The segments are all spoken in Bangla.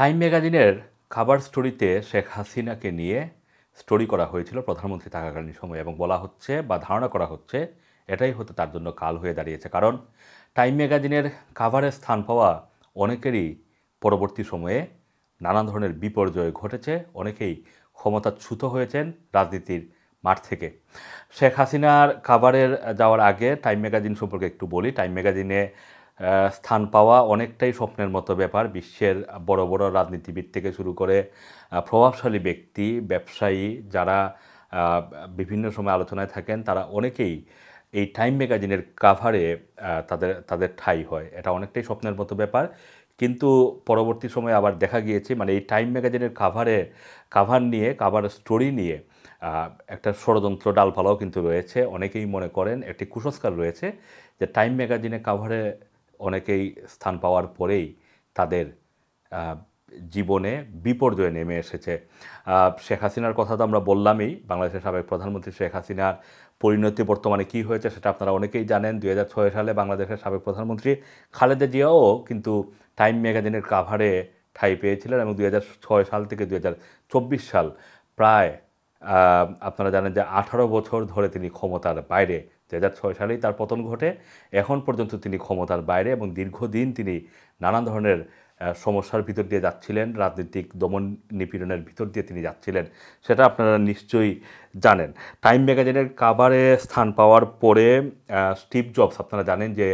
টাইম ম্যাগাজিনের খাবার স্টোরিতে শেখ হাসিনাকে নিয়ে স্টোরি করা হয়েছিল প্রধানমন্ত্রী থাকাকালীন সময় এবং বলা হচ্ছে বা ধারণা করা হচ্ছে এটাই হতে তার জন্য কাল হয়ে দাঁড়িয়েছে কারণ টাইম ম্যাগাজিনের কাভারে স্থান পাওয়া অনেকেরই পরবর্তী সময়ে নানা ধরনের বিপর্যয় ঘটেছে অনেকেই ক্ষমতাচ্যুত হয়েছেন রাজনীতির মাঠ থেকে শেখ হাসিনার কাভারের যাওয়ার আগে টাইম ম্যাগাজিন সম্পর্কে একটু বলি টাইম ম্যাগাজিনে স্থান পাওয়া অনেকটাই স্বপ্নের মতো ব্যাপার বিশ্বের বড় বড় রাজনীতিবিদ থেকে শুরু করে প্রভাবশালী ব্যক্তি ব্যবসায়ী যারা বিভিন্ন সময় আলোচনায় থাকেন তারা অনেকেই এই টাইম ম্যাগাজিনের কাভারে তাদের তাদের ঠাই হয় এটা অনেকটাই স্বপ্নের মতো ব্যাপার কিন্তু পরবর্তী সময়ে আবার দেখা গিয়েছে মানে এই টাইম ম্যাগাজিনের কাভারে কাভার নিয়ে কাভার স্টোরি নিয়ে একটা ষড়যন্ত্র ডালপালাও কিন্তু রয়েছে অনেকেই মনে করেন একটি কুসংস্কার রয়েছে যে টাইম ম্যাগাজিনে কাভারে অনেকেই স্থান পাওয়ার পরেই তাদের জীবনে বিপর্যয় নেমে এসেছে শেখ হাসিনার কথা তো আমরা বললামই বাংলাদেশের সাবেক প্রধানমন্ত্রী শেখ হাসিনার পরিণতি বর্তমানে কি হয়েছে সেটা আপনারা অনেকেই জানেন দুই সালে বাংলাদেশের সাবেক প্রধানমন্ত্রী খালেদা জিয়াও কিন্তু টাইম ম্যাগাজিনের কাভারে ঠাই পেয়েছিলেন এবং দুই সাল থেকে দুই সাল প্রায় আপনারা জানেন যে আঠারো বছর ধরে তিনি ক্ষমতার বাইরে দু হাজার সালেই তার পতন ঘটে এখন পর্যন্ত তিনি ক্ষমতার বাইরে এবং দীর্ঘদিন তিনি নানান ধরনের সমস্যার ভিতর দিয়ে যাচ্ছিলেন রাজনৈতিক দমন নিপীড়নের ভিতর দিয়ে তিনি যাচ্ছিলেন সেটা আপনারা নিশ্চয়ই জানেন টাইম ম্যাগাজিনের কাভারে স্থান পাওয়ার পরে স্টিভ জবস আপনারা জানেন যে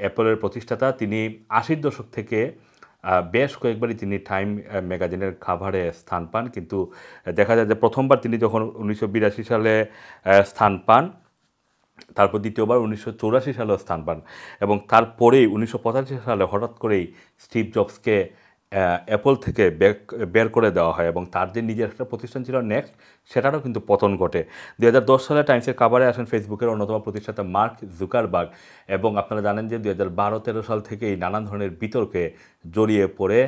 অ্যাপলের প্রতিষ্ঠাতা তিনি আশির দশক থেকে বেশ কয়েকবারই তিনি টাইম ম্যাগাজিনের খাবারে স্থান পান কিন্তু দেখা যায় যে প্রথমবার তিনি যখন উনিশশো সালে স্থান পান তারপর দ্বিতীয়বার উনিশশো চৌরাশি স্থান পান এবং তারপরে উনিশশো সালে হঠাৎ করেই স্টিভ জবসকে অ্যাপল থেকে বের করে দেওয়া হয় এবং তার যে নিজের একটা প্রতিষ্ঠান ছিল নেক্সট সেটারও কিন্তু পতন ঘটে দু সালে টাইমসের কাভারে আসেন ফেসবুকের অন্যতম প্রতিষ্ঠাতা মার্ক জুকারবার্গ এবং আপনারা জানেন যে দু হাজার সাল থেকেই নানান ধরনের বিতর্কে জড়িয়ে পড়ে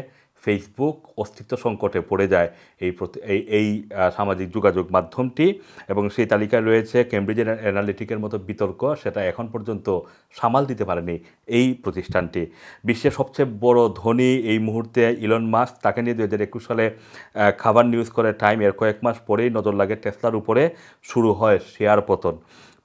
ফেসবুক অস্তিত্ব সংকটে পড়ে যায় এই এই এই সামাজিক যোগাযোগ মাধ্যমটি এবং সেই তালিকায় রয়েছে কেমব্রিজের অ্যানালিটিকের মতো বিতর্ক সেটা এখন পর্যন্ত সামাল দিতে পারেনি এই প্রতিষ্ঠানটি বিশ্বের সবচেয়ে বড় ধনী এই মুহূর্তে ইলন মাস্ক তাকে নিয়ে দু হাজার একুশ সালে খাবার নিউজ করে টাইম এর কয়েক মাস পরেই নজর লাগে টেসলার উপরে শুরু হয় শেয়ার পতন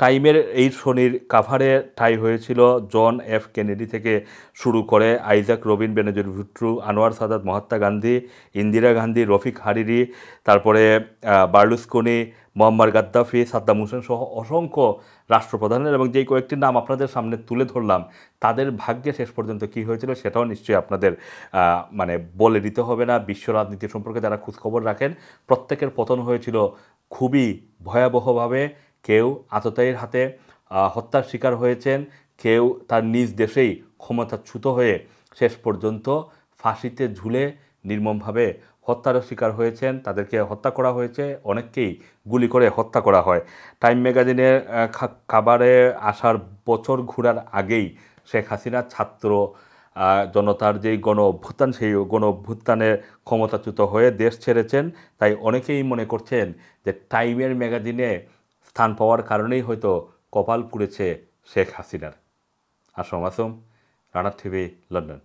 টাইমের এই শনির কাভারে ঠাই হয়েছিল জন এফ কেনেডি থেকে শুরু করে Isaac Rabin Benazir Bhutto Anwar Sadat Mahatma Gandhi Indira Gandhi Rafik Hariri তারপরে Berlusconi Mohammad Gaddafi Saddam Hussein সহ অসংখ্য রাষ্ট্রপ্রধানের এবং যেই কয়েকটি নাম আপনাদের সামনে তুলে ধরলাম তাদের ভাগ্যে শেষ পর্যন্ত কি হয়েছিল সেটাও নিশ্চয়ই আপনাদের মানে বলে দিতে হবে না বিশ্ব রাজনীতি সম্পর্কে যারা খোঁজখবর রাখেন প্রত্যেকের পতন হয়েছিল খুবই ভয়াবহভাবে কেউ আততায়ীর হাতে হত্যার শিকার হয়েছেন কেউ তার নিজ দেশেই ক্ষমতাচ্যুত হয়ে শেষ পর্যন্ত ফাঁসিতে ঝুলে নির্মমভাবে হত্যারও শিকার হয়েছেন তাদেরকে হত্যা করা হয়েছে অনেককেই গুলি করে হত্যা করা হয় টাইম ম্যাগাজিনের খাবারে আসার বছর ঘুরার আগেই শেখ হাসিনা ছাত্র জনতার যেই গণ অভ্যুত্থান সেই গণ অভ্যুত্থানের ক্ষমতাচ্যুত হয়ে দেশ ছেড়েছেন তাই অনেকেই মনে করছেন যে টাইমের ম্যাগাজিনে স্থান পাওয়ার কারণেই হয়তো কপাল পুড়েছে শেখ হাসিনার আসম আসম রানার টিভি লন্ডন